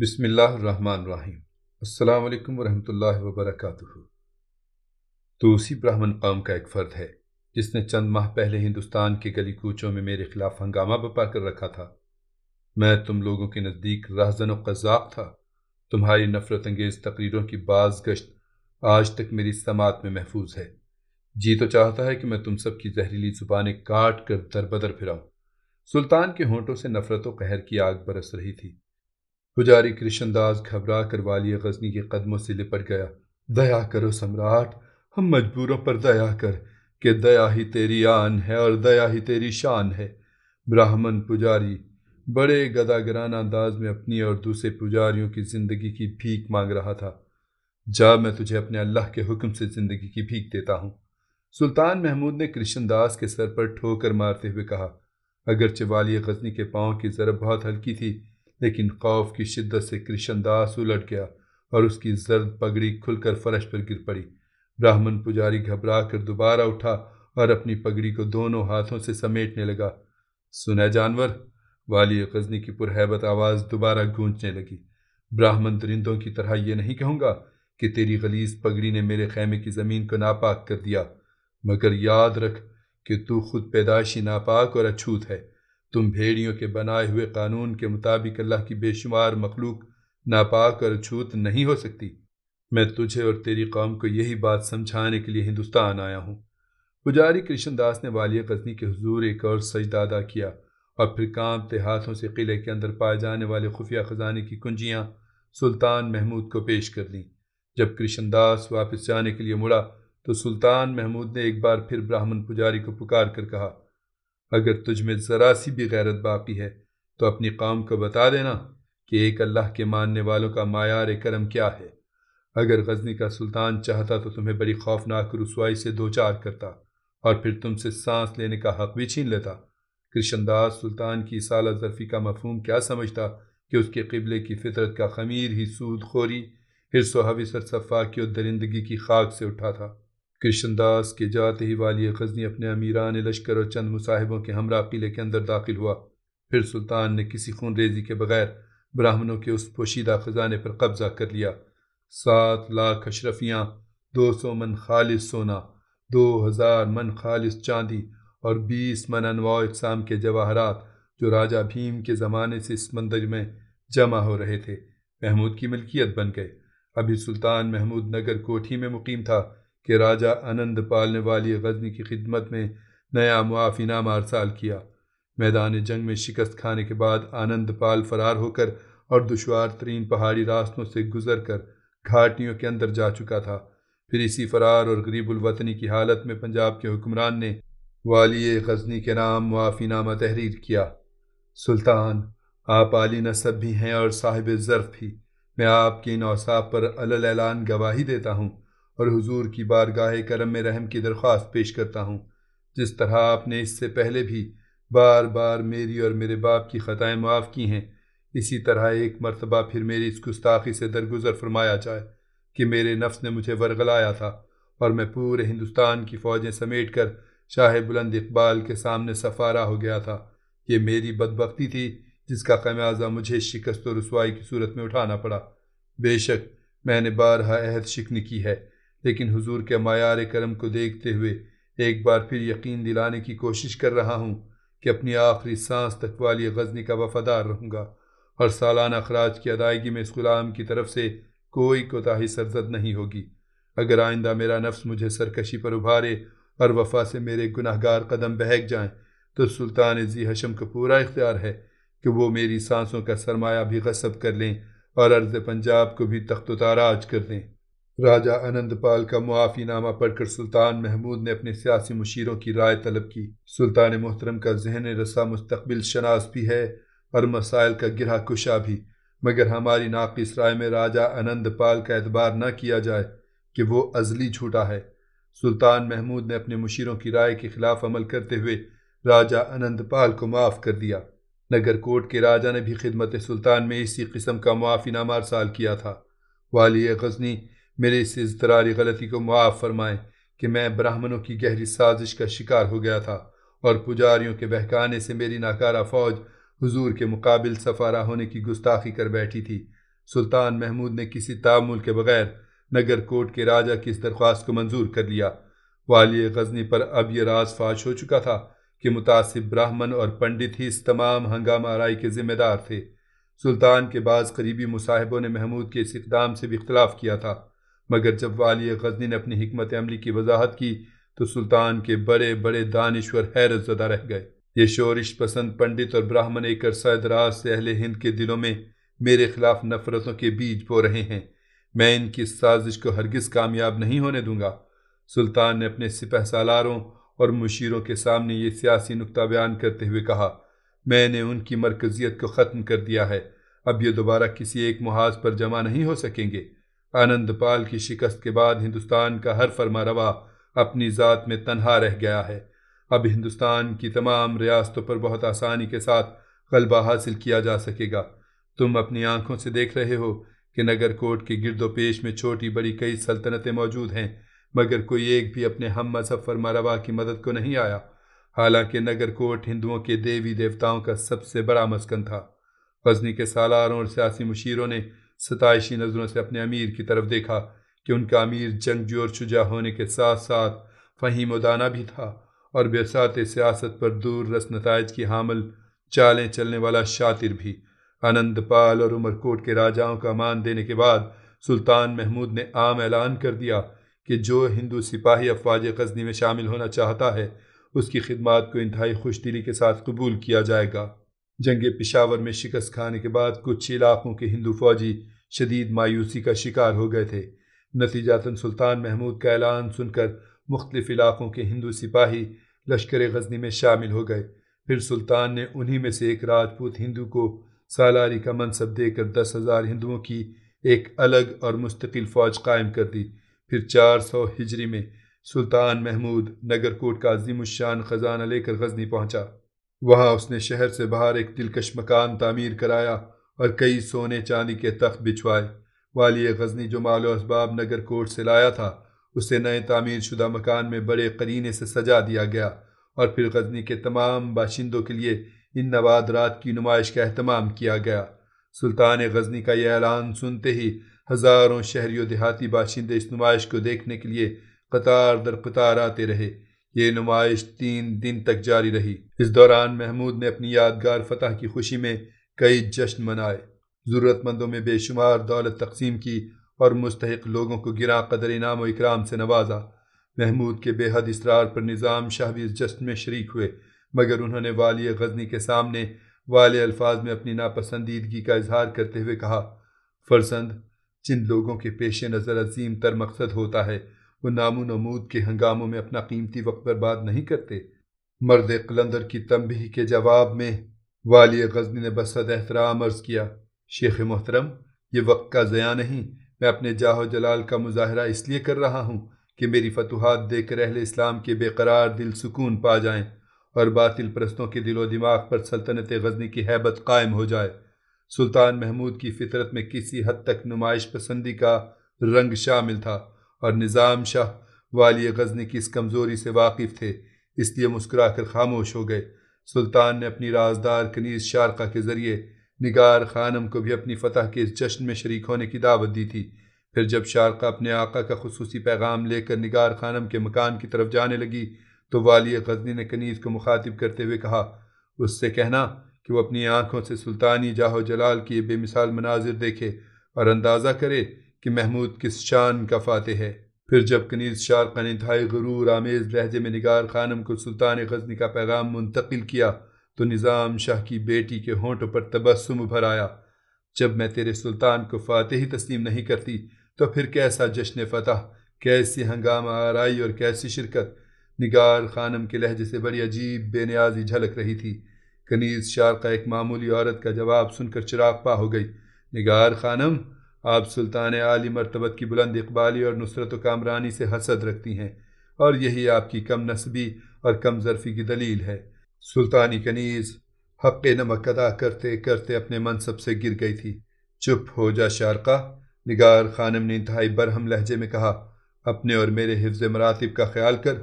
बसमिल्लाम अल्लाम वरहमल वबरक तूसी ब्राह्मण कौम का एक फ़र्द है जिसने चंद माह पहले हिंदुस्तान के गली कूचों में मेरे खिलाफ हंगामा बपा कर रखा था मैं तुम लोगों के नज़दीक राहजन कज़ाक था तुम्हारी नफ़रत अंगेज़ तकरीरों की बाज गश्त आज तक मेरी समात में महफूज है जी तो चाहता है कि मैं तुम सब की जहरीली जुबानें काट कर दरबदर फिराऊँ फिराऊं सुल्तान के होंठों से नफ़रत व कहर की आग बरस रही थी पुजारी कृष्णदास घबरा कर वालिया गजनी के कदमों से लिपट गया दया करो सम्राट हम मजबूरों पर दया कर कि दया ही तेरी आन है और दया ही तेरी शान है ब्राह्मण पुजारी बड़े गदागराना अंदाज में अपनी और दूसरे पुजारियों की ज़िंदगी की भीख मांग रहा था जा मैं तुझे अपने अल्लाह के हुक्म से ज़िंदगी की भीख देता हूँ सुल्तान महमूद ने कृष्णदास के सर पर ठोकर मारते हुए कहा अगर वाली गजनी के पाँव की ज़रब बहुत हल्की थी लेकिन खौफ की शिद्दत से कृष्णदास उलट गया और उसकी जर्द पगड़ी खुलकर फर्श पर गिर पड़ी ब्राह्मण पुजारी घबरा कर दोबारा उठा और अपनी पगड़ी को दोनों हाथों से समेटने लगा सुना जानवर वाली गजनी की पुरहैबत आवाज़ दोबारा गूंजने लगी ब्राह्मण दरिंदों की तरह यह नहीं कहूँगा कि तेरी गलीज पगड़ी ने मेरे खैमे की ज़मीन को नापाक कर दिया मगर याद रख कि तू खुद पैदाशी नापाक और अछूत है तुम भेड़ियों के बनाए हुए कानून के मुताबिक अल्लाह की बेशुमार मखलूक नापाक और छूत नहीं हो सकती मैं तुझे और तेरी कौम को यही बात समझाने के लिए हिंदुस्तान आया हूँ पुजारी कृष्णदास ने वालिया गजनी के हजूर एक और सजदा अदा किया और फिर कांपते हाथों से किले के अंदर पाए जाने वाले खुफिया खजाने की कुंजियाँ सुल्तान महमूद को पेश कर दी जब कृष्णदास वापस जाने के लिए मुड़ा तो सुल्तान महमूद ने एक बार फिर ब्राह्मण पुजारी को पुकार कर कहा अगर तुझ में ज़रा सी भी गैरत बाकी है तो अपनी काम को बता देना कि एक अल्लाह के मानने वालों का मायार करम क्या है अगर गजनी का सुल्तान चाहता तो तुम्हें बड़ी खौफनाक रसवाई से दो चार करता और फिर तुमसे सांस लेने का हक भी छीन लेता कृष्णदास सुल्तान की साला जरफी का मफहम क्या समझता कि उसके किबले की फितरत का खमीर ही सूद खोरी हिरसो हविस और की और दरिंदगी की खाक से उठा था कृष्णदास के जाते ही वाली गजनी अपने अमीरान लश्कर और चंद मुसाहिबों के हमरा किले के अंदर दाखिल हुआ फिर सुल्तान ने किसी खून रेजी के बगैर ब्राह्मणों के उस पोशीदा खजाने पर कब्जा कर लिया सात लाख अशरफियाँ दो सौ मन खालिश सोना दो हज़ार मन खालिश चांदी और बीस मन अनवा इकसाम के जवाहरात जो राजा भीम के ज़माने से इस मंदिर में जमा हो रहे थे महमूद की मिल्कियत बन गए अभी सुल्तान महमूद नगर कोठी में मुकीम था कि राजा आनंद पाल ने वाली गजनी की खिदमत में नया मुआफ़ीनामा अरसाल किया मैदान जंग में शिकस्त खाने के बाद आनंद पाल फरार होकर और दुशवार तरीन पहाड़ी रास्तों से गुजर कर घाटियों के अंदर जा चुका था फिर इसी फरार और गरीबुलवतनी की हालत में पंजाब के हुक्मरान ने वाली गजनी के नाम मुआफ़ीनामा तहरीर किया सुल्तान आप आली नसब भी हैं और साहिब ज़र्फ भी मैं आपके इन औसाफ पर अलल ऐलान गवाही देता हूँ और हुजूर की बारगाह करम में रहम की दरख्वास्त पेश करता हूँ जिस तरह आपने इससे पहले भी बार बार मेरी और मेरे बाप की ख़ताएँ माफ़ की हैं इसी तरह एक मरतबा फिर मेरी इस गुस्ताखी से दरगुजर फरमाया जाए कि मेरे नफ्स ने मुझे वरगलाया था और मैं पूरे हिंदुस्तान की फ़ौजें समेट कर शाह बुलंद इकबाल के सामने सफारा हो गया था ये मेरी बदबकती थी जिसका खमाजा मुझे शिकस्त और रसवाई की सूरत में उठाना पड़ा बेशक मैंने बारहा अहद शिकन की है लेकिन हुजूर के मायार करम को देखते हुए एक बार फिर यकीन दिलाने की कोशिश कर रहा हूँ कि अपनी आखिरी सांस तक वाली गजनी का वफादार रहूँगा और सालाना अखराज की अदायगी में इस गुलाम की तरफ से कोई कोताही सरजद नहीं होगी अगर आइंदा मेरा नफ्स मुझे सरकशी पर उभारे और वफा से मेरे गुनाहगार कदम बहक जाएं तो सुल्तान जी हशम का पूरा इख्तियार है कि वो मेरी सांसों का सरमाया भी गसब कर लें और अर्ज़ पंजाब को भी तख्त ताराज कर दें राजा अनंतपाल का मुआफ़ीनामा पढ़कर सुल्तान महमूद ने अपने सियासी मुशीरों की राय तलब की सुल्तान मोहतरम का जहन रसा मुस्तबिल शनास भी है और मसाइल का गिरा कुशा भी मगर हमारी नाकिस राय में राजा अनंतपाल का एतबार न किया जाए कि वो अजली झूठा है सुल्तान महमूद ने अपने मुशीरों की राय के खिलाफ अमल करते हुए राजा अनंतपाल को माफ़ कर दिया नगर कोट के राजा ने भी खिदमत सुल्तान में इसी किस्म का मुआफ़ीनामा साल किया था वाली गजनी मेरे इस इजतरारी गलती को मुआफ़ फरमाएं कि मैं ब्राह्मणों की गहरी साजिश का शिकार हो गया था और पुजारियों के बहकाने से मेरी नाकारा फौज हुजूर के मुकाबिल सफारा होने की गुस्ताखी कर बैठी थी सुल्तान महमूद ने किसी तामुल के बगैर नगर कोट के राजा की इस दरख्वास्त को मंजूर कर लिया वाली गजनी पर अब यह राज फाश हो चुका था कि मुतासिब ब्राह्मण और पंडित ही इस तमाम हंगामा राय के जिम्मेदार थे सुल्तान के बाद करीबी मुसाहिबों ने महमूद के इस इकदाम से भी इख्तलाफ किया था मगर जब वाली गजनी ने अपनी हमत अमली की वजाहत की तो सुल्तान के बड़े बड़े दानश्वर हैरत ज़दा रह गए ये शोरिश पसंद पंडित और ब्राह्मण एक अरसा दराज से अहल हिंद के दिलों में मेरे खिलाफ नफरतों के बीज बो रहे हैं मैं इनकी साजिश को हरगिज कामयाब नहीं होने दूंगा सुल्तान ने अपने सिपह सालारों और मुशीरों के सामने ये सियासी नुकता बयान करते हुए कहा मैंने उनकी मरकजियत को ख़त्म कर दिया है अब ये दोबारा किसी एक महाज पर जमा नहीं हो सकेंगे आनंदपाल की शिकस्त के बाद हिंदुस्तान का हर फरमा रवा अपनी ज़ात में तनहा रह गया है अब हिंदुस्तान की तमाम रियासतों पर बहुत आसानी के साथ गलबा हासिल किया जा सकेगा तुम अपनी आंखों से देख रहे हो कि नगरकोट के गिरदोपेश में छोटी बड़ी कई सल्तनतें मौजूद हैं मगर कोई एक भी अपने हम मजहब रवा की मदद को नहीं आया हालांकि नगरकोट हिंदुओं के देवी देवताओं का सबसे बड़ा मस्कन था गजनी के सालारों और सियासी मुशीरों ने सताइशी नज़रों से अपने अमीर की तरफ देखा कि उनका अमीर जंगजू और शुजा होने के साथ साथ फ़हीम उदाना भी था और बेसात सियासत पर दूर रस नतज की हामल चालें चलने वाला शातिर भी अनंतपाल और उमरकोट के राजाओं का मान देने के बाद सुल्तान महमूद ने आम ऐलान कर दिया कि जो हिंदू सिपाही अफवाज गजनी में शामिल होना चाहता है उसकी खिदमत को इंतहाई खुश दिली के साथ कबूल किया जाएगा जंग पिशावर में शिकस्त खाने के बाद कुछ इलाकों के हिंदू फौजी शदीद मायूसी का शिकार हो गए थे नतीजातन सुल्तान महमूद का ऐलान सुनकर मुख्तलिफ इलाक़ों के हिंदू सिपाही लश्कर गजनी में शामिल हो गए फिर सुल्तान ने उन्हीं में से एक राजपूत हिंदू को सालारी का मनसब देकर दस हज़ार हिंदुओं की एक अलग और मुस्तकिल फ़ौज कायम कर दी फिर चार सौ हिजरी में सुल्तान महमूद नगरकोट का अजीमशान ख़जाना लेकर गजनी पहुंचा वहां उसने शहर से बाहर एक दिलकश मकान तामीर कराया और कई सोने चांदी के तख्त बिछवाए वाली गजनी जो मालो असबाब नगर कोट से लाया था उसे नए तामीर शुदा मकान में बड़े करीने से सजा दिया गया और फिर गजनी के तमाम बाशिंदों के लिए इन नवाद रात की नुमाइश का अहतमाम किया गया सुल्तान गजनी का यह ऐलान सुनते ही हज़ारों शहरी देहाती बाशिंदे इस नुमाइश को देखने के लिए कतार दर कतार आते रहे ये नुमाइश तीन दिन तक जारी रही इस दौरान महमूद ने अपनी यादगार फतह की खुशी में कई जश्न मनाए ज़रूरतमंदों में बेशुमार दौलत तकसीम की और मुस्तक लोगों को गिरा कदर इनाम व इकराम से नवाजा महमूद के बेहद इसरार पर निज़ाम शाह जश्न में शरीक हुए मगर उन्होंने वाली गजनी के सामने वाले अल्फाज में अपनी नापसंदीदगी का इजहार करते हुए कहा फरसंद जिन लोगों के पेश नज़र अजीम तर मकसद होता है वो नामो नमूद के हंगामों में अपना कीमती वक्त बर्बाद नहीं करते मर्द कलंदर की तंबी के जवाब में वाली गजनी ने बसद एहतराम अर्ज़ किया शेख मोहतरम ये वक्त का ज़या नहीं मैं अपने जाहो जलाल का मुजाहरा इसलिए कर रहा हूँ कि मेरी फतुहात देकर अहल इस्लाम के बेकरार दिल सुकून पा जाएं और बातिल परस्तों के दिलो दिमाग पर सल्तनत गजनी की हैबत कायम हो जाए सुल्तान महमूद की फितरत में किसी हद तक नुमाइश पसंदी का रंग शामिल था और निज़ाम शाह वाली गजनी की इस कमज़ोरी से वाकिफ़ थे इसलिए मुस्कुरा कर खामोश हो गए सुल्तान ने अपनी राजदार कनीज शारका के ज़रिए निगार खानम को भी अपनी फतह के इस जश्न में शरीक होने की दावत दी थी फिर जब शारका अपने आका का खसूसी पैगाम लेकर निगार खानम के मकान की तरफ जाने लगी तो वाली गजनी ने कनीज को मुखातिब करते हुए कहा उससे कहना कि वह अपनी आंखों से सुल्तानी जाहो जलाल की बेमिसाल मनाजिर देखे और अंदाज़ा करे कि महमूद किस शान का फातह है फिर जब कनीज शार धाई गरूर आमेज लहजे में निगार खानम को सुल्तान गजनी का पैगाम मुंतकिल किया तो निज़ाम शाह की बेटी के होंठों पर तबस्सुम उभर आया जब मैं तेरे सुल्तान को फातह तस्लीम नहीं करती तो फिर कैसा जश्न फतह कैसी हंगामा आरई और कैसी शिरकत निगार खानम के लहजे से बड़ी अजीब बेनियाजी झलक रही थी कनीज शार का एक मामूली औरत का जवाब सुनकर चिराग पा हो गई निगार खानम आप सुल्तान आली मरतबत की बुलंद इकबाली और नुसरत कामरानी से हसद रखती हैं और यही आपकी कम नस्बी और कम जरफ़ी की दलील है सुल्तानी कनीज़ हक़ नमक अदा करते करते अपने मनसब से गिर गई थी चुप हो जा शारका निगार खानम ने इंतहाई बरहम लहजे में कहा अपने और मेरे हिफ्ज मरातब का ख्याल कर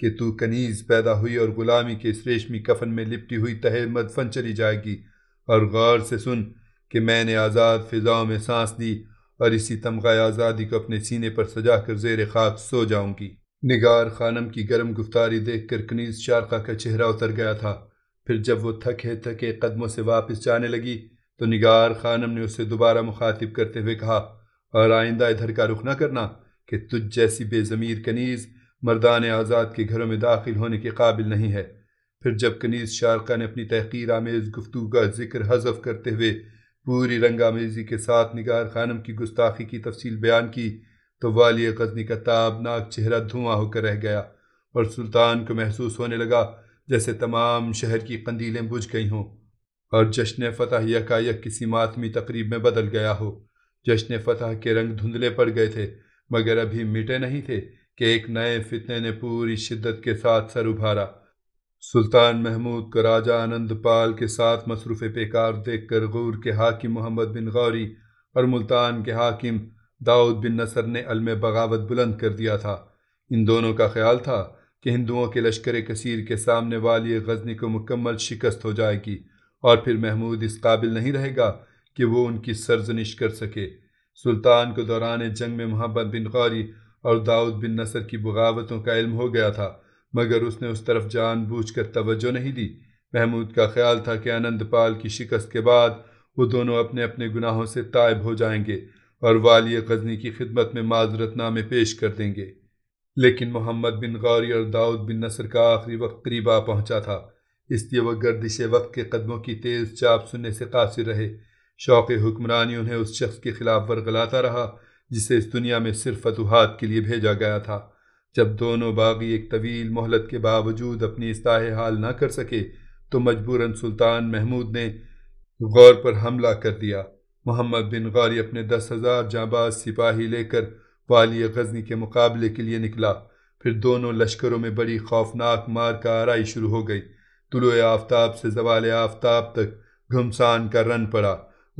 कि तू कनीज़ पैदा हुई और ग़ुलामी के इस रेशमी कफन में लिपटी हुई तहे मदफन चली जाएगी और गौर से सुन कि मैंने आज़ाद फ़िज़ाओं में सांस दी और इसी तमगा आज़ादी को अपने सीने पर सजा कर जेर खाक सो जाऊंगी निगार खानम की गर्म गुफ्तारी देख कर कनीज शारका का चेहरा उतर गया था फिर जब वो थके थके कदमों से वापस जाने लगी तो निगार खानम ने उसे दोबारा मुखातिब करते हुए कहा और आइंदा इधर का रुख न करना कि तुझ जैसी बेज़मीर कनीज़ मर्दान आज़ाद के घरों में दाखिल होने के काबिल नहीं है फिर जब कनीज़ शारका ने अपनी तहकीर आमेज़ गुफ्तु का जिक्र हजफ करते हुए पूरी रंगामेजी के साथ निगार खानम की गुस्ताखी की तफसील बयान की तो वाली गजनी का ताबनाक चेहरा धुआं होकर रह गया और सुल्तान को महसूस होने लगा जैसे तमाम शहर की कंदीलें बुझ गई हों और जश्न फ़तह यकायक किसी मातमी तकरीब में बदल गया हो जश्न फ़तह के रंग धुंधले पड़ गए थे मगर अभी मिटे नहीं थे कि एक नए फितने ने पूरी शिद्दत के साथ सर उभारा सुल्तान महमूद को राजा आनंद पाल के साथ मसरूफ़ पेकार देख कर गौर के हाकिम मोहम्मद बिन गौरी और मुल्तान के हाकिम दाऊद बिन नसर ने अलम बगावत बुलंद कर दिया था इन दोनों का ख्याल था कि हिंदुओं के लश्कर कसीर के सामने वाली गजनी को मुकम्मल शिकस्त हो जाएगी और फिर महमूद इस काबिल नहीं रहेगा कि वो उनकी सरजनिश कर सके सुल्तान को दौरान जंग में मोहम्मद बिन गौरी और दाऊद बिन नसर की बगावतों का इल्म हो गया था मगर उसने उस तरफ जान बूझ कर तवज्जो नहीं दी महमूद का ख्याल था कि आनंदपाल की शिकस्त के बाद वो दोनों अपने अपने गुनाहों से तायब हो जाएंगे और वाली गजनी की खिदमत में माजरतनामे पेश कर देंगे लेकिन मोहम्मद बिन गौरी और दाऊद बिन नसर का आखिरी वक्त करीब आ पहुंचा था इसलिए वह गर्दिश वक्त के कदमों की तेज़ चाप सुनने से कासिर रहे शौक़ हुक्मरानी उन्हें उस शख्स के खिलाफ वर्गलाता रहा जिसे इस दुनिया में सिर्फ फतूहत के लिए भेजा गया था जब दोनों बागी एक तवील मोहलत के बावजूद अपनी इस्ताह हाल ना कर सके तो मजबूरन सुल्तान महमूद ने गौर पर हमला कर दिया मोहम्मद बिन गौरी अपने दस हज़ार जाबाज सिपाही लेकर वाली गजनी के मुकाबले के लिए निकला फिर दोनों लश्करों में बड़ी खौफनाक मार का आरई शुरू हो गई तुलो आफ्ताब से जवाल आफ्ताब तक घमसान का रन पड़ा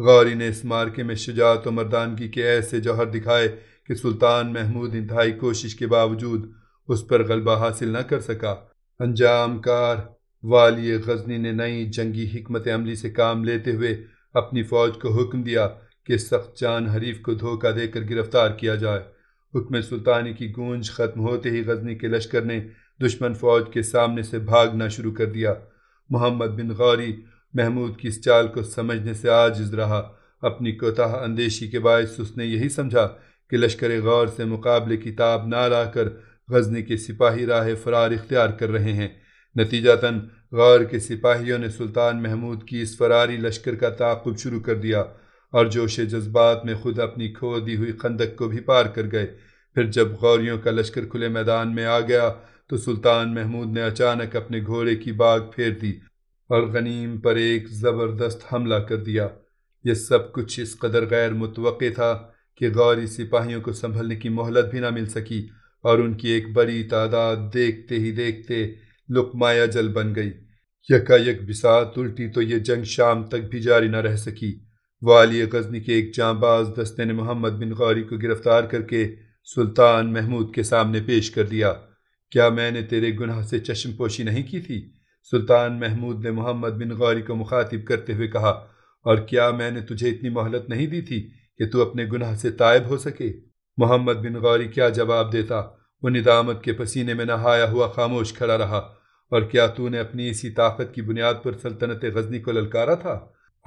गौरी ने इस मार्के में शुजात और मर्दानगी के ऐसे जौहर दिखाए कि सुल्तान महमूद इंतहाई कोशिश के बावजूद उस पर गलबा हासिल न कर सका अंजाम कार वाली गजनी ने नई जंगी हमत अमली से काम लेते हुए अपनी फ़ौज को हुक्म दिया कि सख्त जान हरीफ को धोखा देकर गिरफ्तार किया जाए हुक्म सुल्तानी की गूंज ख़त्म होते ही गजनी के लश्कर ने दुश्मन फौज के सामने से भागना शुरू कर दिया मोहम्मद बिन गौरी महमूद की इस चाल को समझने से आजिज रहा अपनी कोताह अंदेशी के बायस उसने यही समझा कि लश्कर गौर से मुकाबले की ताब ना कर गजनी के सिपाही राह फरार इख्तियार कर रहे हैं नतीजतन गौर के सिपाहियों ने सुल्तान महमूद की इस फरारी लश्कर का ताकुब शुरू कर दिया और जोश जज्बात में खुद अपनी खो दी हुई खंदक को भी पार कर गए फिर जब गौरियों का लश्कर खुले मैदान में आ गया तो सुल्तान महमूद ने अचानक अपने घोड़े की बाग फेर दी और गनीम पर एक ज़बरदस्त हमला कर दिया यह सब कुछ इस कदर गैर मुतव था कि गौरी सिपाहियों को संभलने की मोहलत भी ना मिल सकी और उनकी एक बड़ी तादाद देखते ही देखते लुकमाया जल बन गई यकायक बिसात उल्टी तो ये जंग शाम तक भी जारी ना रह सकी वाली गजनी के एक जांबाज दस्ते ने मोहम्मद बिन गौरी को गिरफ्तार करके सुल्तान महमूद के सामने पेश कर दिया क्या मैंने तेरे गुनाह से चश्म पोशी नहीं की थी सुल्तान महमूद ने मोहम्मद बिन गौरी को मुखातिब करते हुए कहा और क्या मैंने तुझे इतनी मोहलत नहीं दी थी कि तू अपने गुनाह से तायब हो सके मोहम्मद बिन गौरी क्या जवाब देता वो निदामत के पसीने में नहाया हुआ खामोश खड़ा रहा और क्या तूने अपनी इसी ताकत की बुनियाद पर सल्तनत गजनी को ललकारा था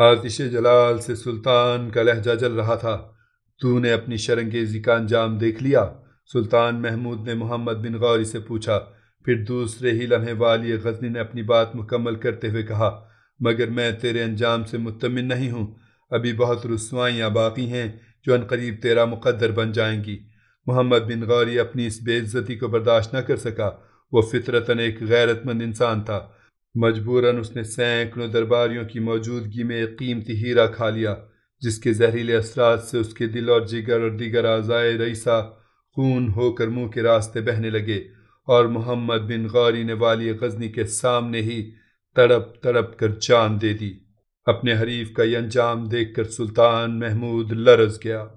आतिश जलाल से सुल्तान का लहजा जल रहा था तूने अपनी शरंगेजी का अंजाम देख लिया सुल्तान महमूद ने मोहम्मद बिन गौरी से पूछा फिर दूसरे ही लम्हे वाली गजनी ने अपनी बात मुकम्मल करते हुए कहा मगर मैं तेरे अंजाम से मुतमिन नहीं हूँ अभी बहुत रसवाइयाँ बाकी हैं जो अनकरीब तेरा मुकद्दर बन जाएंगी मोहम्मद बिन गौरी अपनी इस बेइज्जती को बर्दाश्त न कर सका वो फितरतन एक गैरतमंद इंसान था मजबूरन उसने सैकड़ों दरबारियों की मौजूदगी में एक कीमती हीरा खा लिया जिसके जहरीले असरात से उसके दिल और जिगर और दीगर आज़ाए रईसा खून होकर मुंह के रास्ते बहने लगे और मोहम्मद बिन गौरी ने वाली गजनी के सामने ही तड़प तड़प कर जान दे दी अपने हरीफ का ये अंजाम देखकर सुल्तान महमूद लरज गया